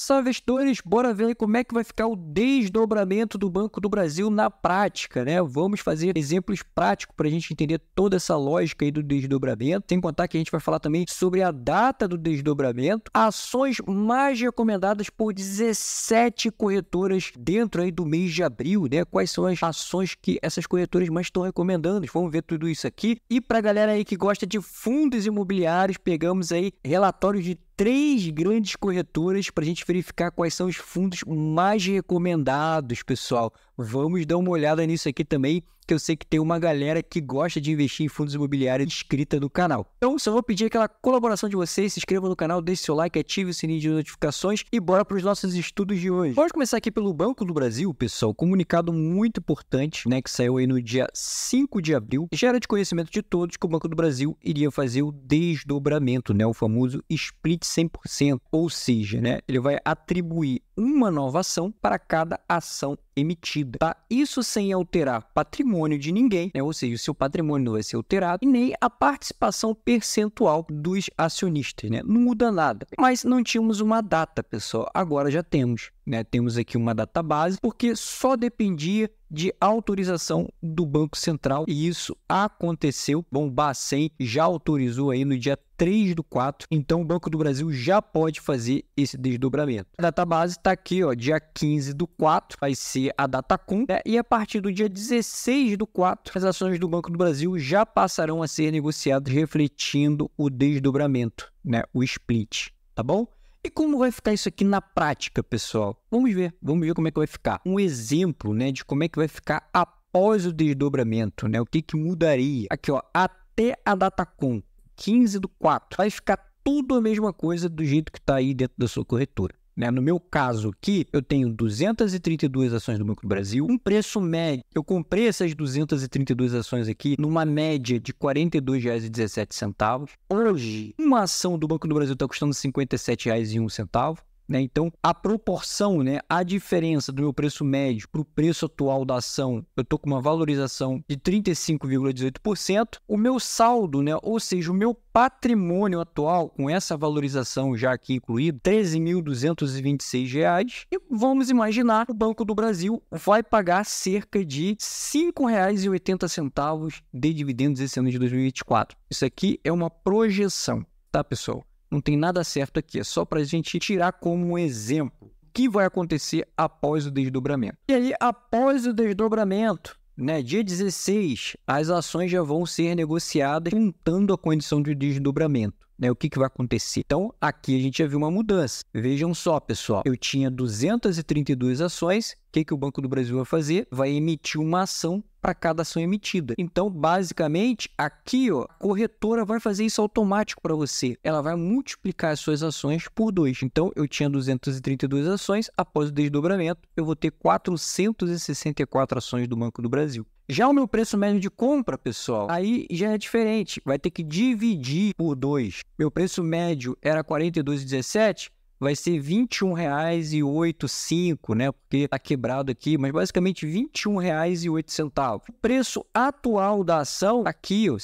Salve investidores, bora ver como é que vai ficar o desdobramento do Banco do Brasil na prática, né? Vamos fazer exemplos práticos para a gente entender toda essa lógica aí do desdobramento. Sem contar que a gente vai falar também sobre a data do desdobramento, ações mais recomendadas por 17 corretoras dentro aí do mês de abril, né? Quais são as ações que essas corretoras mais estão recomendando? Vamos ver tudo isso aqui. E para galera aí que gosta de fundos imobiliários, pegamos aí relatórios de três grandes corretoras para a gente verificar quais são os fundos mais recomendados, pessoal, vamos dar uma olhada nisso aqui também, que eu sei que tem uma galera que gosta de investir em fundos imobiliários inscrita no canal. Então, só vou pedir aquela colaboração de vocês, se inscreva no canal, deixe seu like, ative o sininho de notificações e bora para os nossos estudos de hoje. Vamos começar aqui pelo Banco do Brasil, pessoal, comunicado muito importante, né, que saiu aí no dia 5 de abril. Já era de conhecimento de todos que o Banco do Brasil iria fazer o desdobramento, né, o famoso split 100%, ou seja, né, ele vai atribuir uma nova ação para cada ação emitida, tá? Isso sem alterar patrimônio de ninguém, né? ou seja, o seu patrimônio não vai ser alterado, e nem a participação percentual dos acionistas, né? Não muda nada. Mas não tínhamos uma data, pessoal, agora já temos. Né? Temos aqui uma data base, porque só dependia de autorização do Banco Central e isso aconteceu. Bom, o Bacen já autorizou aí no dia 3 do 4, então o Banco do Brasil já pode fazer esse desdobramento. A data base está aqui, ó, dia 15 do 4, vai ser a data cum, né? e a partir do dia 16 do 4, as ações do Banco do Brasil já passarão a ser negociadas refletindo o desdobramento, né, o split, tá bom? E como vai ficar isso aqui na prática, pessoal? Vamos ver, vamos ver como é que vai ficar. Um exemplo, né, de como é que vai ficar após o desdobramento, né? O que que mudaria? Aqui, ó, até a data com 15 do 4, vai ficar tudo a mesma coisa do jeito que está aí dentro da sua corretora. Né? No meu caso aqui, eu tenho 232 ações do Banco do Brasil, um preço médio. Eu comprei essas 232 ações aqui numa média de R$ 42,17. Hoje, uma ação do Banco do Brasil está custando R$ 57,01. Né? Então, a proporção, né, a diferença do meu preço médio para o preço atual da ação, eu estou com uma valorização de 35,18%. O meu saldo, né, ou seja, o meu patrimônio atual, com essa valorização já aqui incluída, R$ 13.226. E vamos imaginar, o Banco do Brasil vai pagar cerca de R$ 5,80 de dividendos esse ano de 2024. Isso aqui é uma projeção, tá, pessoal? Não tem nada certo aqui, é só para a gente tirar como um exemplo o que vai acontecer após o desdobramento. E aí, após o desdobramento, né, dia 16, as ações já vão ser negociadas juntando a condição de desdobramento né? O que, que vai acontecer? Então, aqui a gente já viu uma mudança. Vejam só, pessoal. Eu tinha 232 ações. O que, que o Banco do Brasil vai fazer? Vai emitir uma ação para cada ação emitida. Então, basicamente, aqui ó, a corretora vai fazer isso automático para você. Ela vai multiplicar as suas ações por 2. Então, eu tinha 232 ações, após o desdobramento, eu vou ter 464 ações do Banco do Brasil. Já o meu preço médio de compra, pessoal, aí já é diferente. Vai ter que dividir por 2. Meu preço médio era 42,17 vai ser R$ 21,85, né? Porque tá quebrado aqui, mas basicamente R$ 21,08. O preço atual da ação tá aqui, ó, R$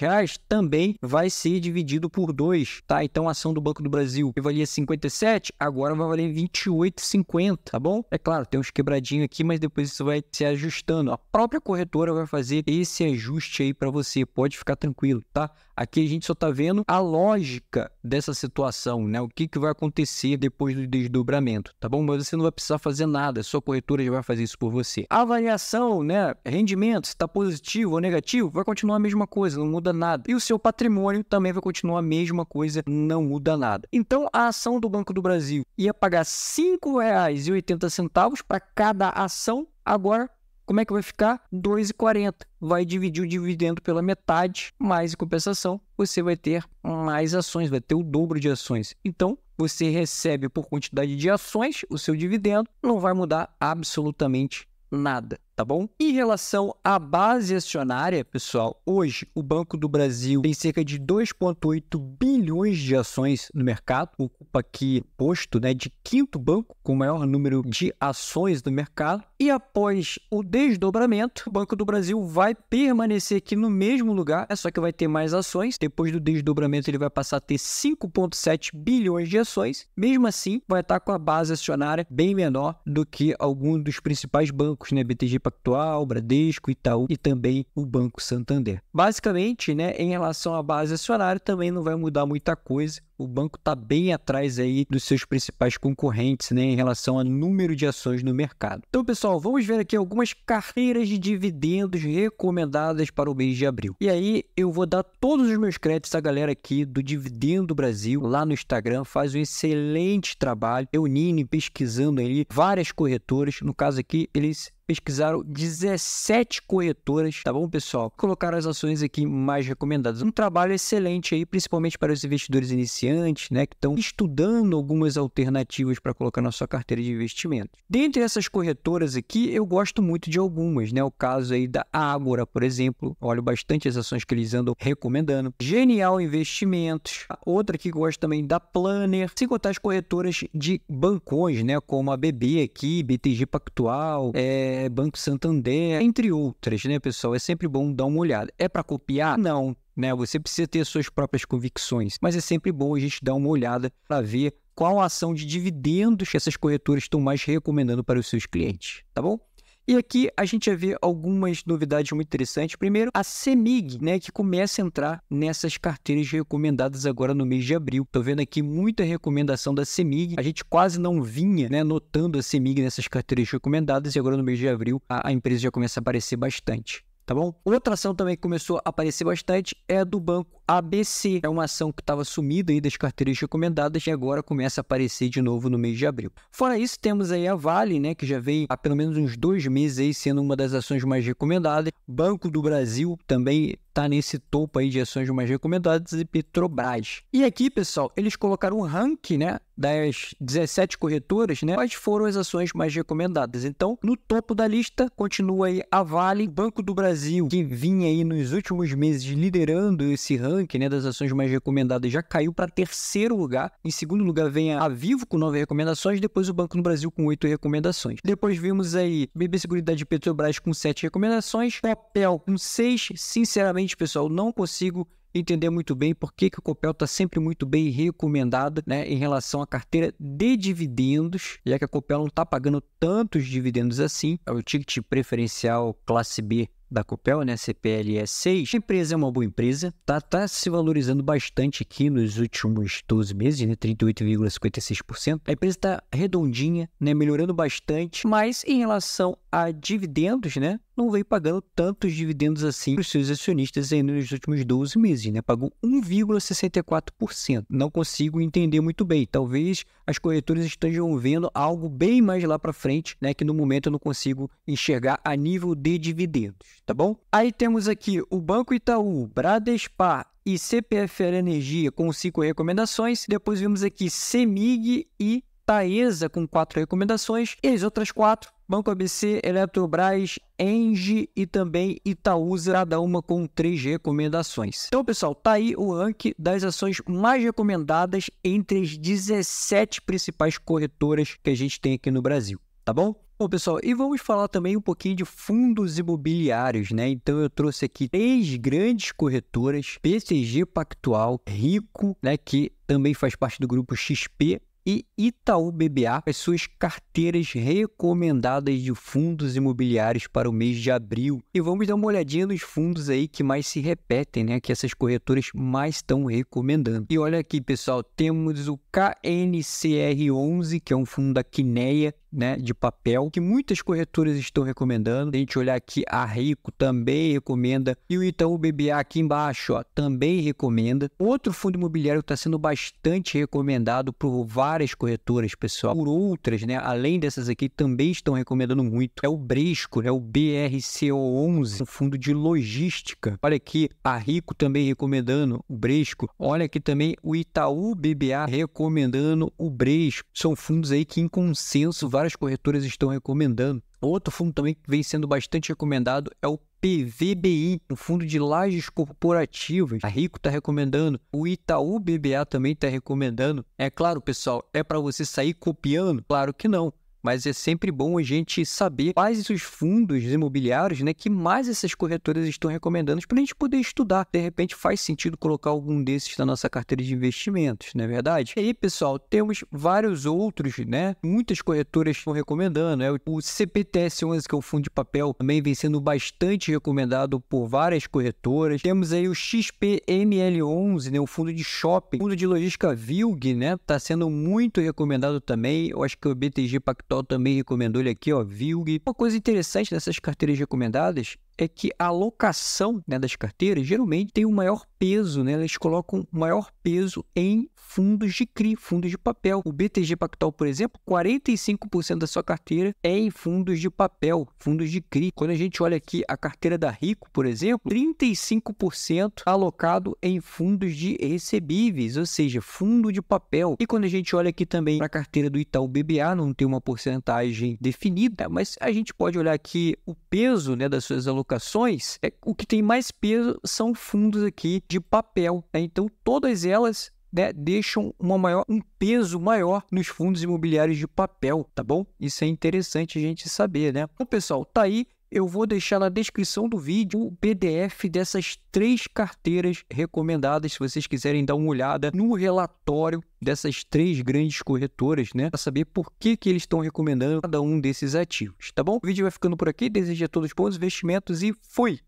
reais, também vai ser dividido por 2, tá? Então a ação do Banco do Brasil que valia 57, agora vai valer 28,50, tá bom? É claro, tem uns quebradinhos aqui, mas depois isso vai se ajustando. A própria corretora vai fazer esse ajuste aí para você, pode ficar tranquilo, tá? Aqui a gente só está vendo a lógica dessa situação, né? O que que vai acontecer acontecer depois do desdobramento, tá bom? Mas você não vai precisar fazer nada, sua corretora já vai fazer isso por você. A avaliação, né? Rendimento, se está positivo ou negativo, vai continuar a mesma coisa, não muda nada. E o seu patrimônio também vai continuar a mesma coisa, não muda nada. Então, a ação do Banco do Brasil ia pagar R$ 5,80 para cada ação, agora como é que vai ficar? 2,40. Vai dividir o dividendo pela metade, mais em compensação, você vai ter mais ações, vai ter o dobro de ações. Então, você recebe por quantidade de ações o seu dividendo, não vai mudar absolutamente nada tá bom? Em relação à base acionária, pessoal, hoje o Banco do Brasil tem cerca de 2,8 bilhões de ações no mercado, ocupa aqui posto né, de quinto banco com o maior número de ações no mercado. E após o desdobramento, o Banco do Brasil vai permanecer aqui no mesmo lugar, é só que vai ter mais ações. Depois do desdobramento, ele vai passar a ter 5,7 bilhões de ações. Mesmo assim, vai estar tá com a base acionária bem menor do que algum dos principais bancos, né? BTG Pactual, Bradesco, Itaú e também o Banco Santander. Basicamente, né, em relação à base acionária, também não vai mudar muita coisa. O banco está bem atrás aí dos seus principais concorrentes né, em relação a número de ações no mercado. Então, pessoal, vamos ver aqui algumas carreiras de dividendos recomendadas para o mês de abril. E aí, eu vou dar todos os meus créditos à galera aqui do Dividendo Brasil, lá no Instagram, faz um excelente trabalho. Eu, Nini, pesquisando ali várias corretoras. No caso aqui, eles pesquisaram 17 corretoras, tá bom, pessoal? Colocaram as ações aqui mais recomendadas. Um trabalho excelente aí, principalmente para os investidores iniciantes, né, que estão estudando algumas alternativas para colocar na sua carteira de investimento. Dentre essas corretoras aqui, eu gosto muito de algumas, né? O caso aí da Ágora, por exemplo, olho bastante as ações que eles andam recomendando. Genial Investimentos, outra que gosto também da Planner, sem contar as corretoras de bancões, né, como a BB aqui, BTG Pactual, é eh, Banco Santander, entre outras, né, pessoal? É sempre bom dar uma olhada. É para copiar? Não, né? Você precisa ter suas próprias convicções, mas é sempre bom a gente dar uma olhada para ver qual ação de dividendos que essas corretoras estão mais recomendando para os seus clientes, tá bom? E aqui a gente já vê algumas novidades muito interessantes. Primeiro, a CEMIG, né, que começa a entrar nessas carteiras recomendadas agora no mês de abril. Estou vendo aqui muita recomendação da CEMIG. A gente quase não vinha, né, notando a CEMIG nessas carteiras recomendadas e agora no mês de abril a, a empresa já começa a aparecer bastante tá bom? Outra ação também que começou a aparecer bastante é a do banco ABC. É uma ação que estava sumida aí das carteiras recomendadas e agora começa a aparecer de novo no mês de abril. Fora isso, temos aí a Vale, né, que já veio há pelo menos uns dois meses aí sendo uma das ações mais recomendadas. Banco do Brasil também está nesse topo aí de ações mais recomendadas e Petrobras. E aqui, pessoal, eles colocaram um ranking, né, das 17 corretoras, né, quais foram as ações mais recomendadas. Então, no topo da lista continua aí a Vale, Banco do Brasil, que vinha aí nos últimos meses liderando esse ranking, né, das ações mais recomendadas, já caiu para terceiro lugar. Em segundo lugar vem a Vivo com nove recomendações, depois o Banco do Brasil com oito recomendações. Depois vimos aí BB Seguridade e Petrobras com sete recomendações, Papel com seis, sinceramente gente, pessoal, não consigo entender muito bem por que, que o Copel está sempre muito bem recomendada né, em relação à carteira de dividendos, já que a Copel não está pagando tantos dividendos assim. É o ticket preferencial classe B da Copel, né, CPLE 6. A empresa é uma boa empresa, tá, tá se valorizando bastante aqui nos últimos 12 meses, né, 38,56%. A empresa está redondinha, né, melhorando bastante, mas em relação a dividendos, né, não veio pagando tantos dividendos assim para os seus acionistas ainda nos últimos 12 meses, né? Pagou 1,64%. Não consigo entender muito bem. Talvez as corretoras estejam vendo algo bem mais lá para frente, né, que no momento eu não consigo enxergar a nível de dividendos tá bom? Aí temos aqui o Banco Itaú, Bradespa e CPFL Energia com cinco recomendações. Depois vimos aqui CEMIG e Taesa com quatro recomendações. E as outras quatro, Banco ABC, Eletrobras, Engie e também Itaúsa, cada uma com três recomendações. Então, pessoal, tá aí o ranking das ações mais recomendadas entre as 17 principais corretoras que a gente tem aqui no Brasil, tá bom? Bom, pessoal, e vamos falar também um pouquinho de fundos imobiliários, né? Então eu trouxe aqui três grandes corretoras: PCG Pactual, Rico, né, que também faz parte do grupo XP e Itaú BBA, as suas carteiras recomendadas de fundos imobiliários para o mês de abril. E vamos dar uma olhadinha nos fundos aí que mais se repetem, né, que essas corretoras mais estão recomendando. E olha aqui, pessoal, temos o KNCR11, que é um fundo da Quineia, né, de papel, que muitas corretoras estão recomendando. a gente olhar aqui, a Rico também recomenda, e o Itaú BBA aqui embaixo ó, também recomenda. Outro fundo imobiliário que está sendo bastante recomendado por várias corretoras, pessoal, por outras, né, além dessas aqui, também estão recomendando muito, é o Bresco, né, o BRCO11, um fundo de logística. Olha aqui, a Rico também recomendando o Bresco. Olha aqui também o Itaú BBA recomendando o Bresco. São fundos aí que, em consenso, vários várias corretoras estão recomendando. Outro fundo também que vem sendo bastante recomendado é o PVBI, o fundo de lajes corporativas. A Rico está recomendando, o Itaú BBA também está recomendando. É claro, pessoal, é para você sair copiando? Claro que não mas é sempre bom a gente saber quais os fundos imobiliários né, que mais essas corretoras estão recomendando para a gente poder estudar. De repente faz sentido colocar algum desses na nossa carteira de investimentos, não é verdade? E aí, pessoal, temos vários outros, né? Muitas corretoras estão recomendando. Né? O CPTS11, que é o fundo de papel, também vem sendo bastante recomendado por várias corretoras. Temos aí o XPML11, né? o fundo de shopping, o fundo de logística VILG, né? Está sendo muito recomendado também. Eu acho que o BTG Pactual também recomendou ele aqui, ó, Vilg. Uma coisa interessante dessas carteiras recomendadas é que a alocação né, das carteiras geralmente tem um maior peso, né? elas colocam maior peso em fundos de CRI, fundos de papel. O BTG Pactual, por exemplo, 45% da sua carteira é em fundos de papel, fundos de CRI. Quando a gente olha aqui a carteira da Rico, por exemplo, 35% alocado em fundos de recebíveis, ou seja, fundo de papel. E quando a gente olha aqui também para a carteira do Itaú BBA, não tem uma porcentagem definida, mas a gente pode olhar aqui o peso né, das suas alocações alocações, é, o que tem mais peso são fundos aqui de papel. Né? Então, todas elas né, deixam uma maior, um peso maior nos fundos imobiliários de papel, tá bom? Isso é interessante a gente saber, né? Bom pessoal, tá aí eu vou deixar na descrição do vídeo o PDF dessas três carteiras recomendadas, se vocês quiserem dar uma olhada no relatório dessas três grandes corretoras, né, para saber por que, que eles estão recomendando cada um desses ativos, tá bom? O vídeo vai ficando por aqui, desejo a todos bons investimentos e fui!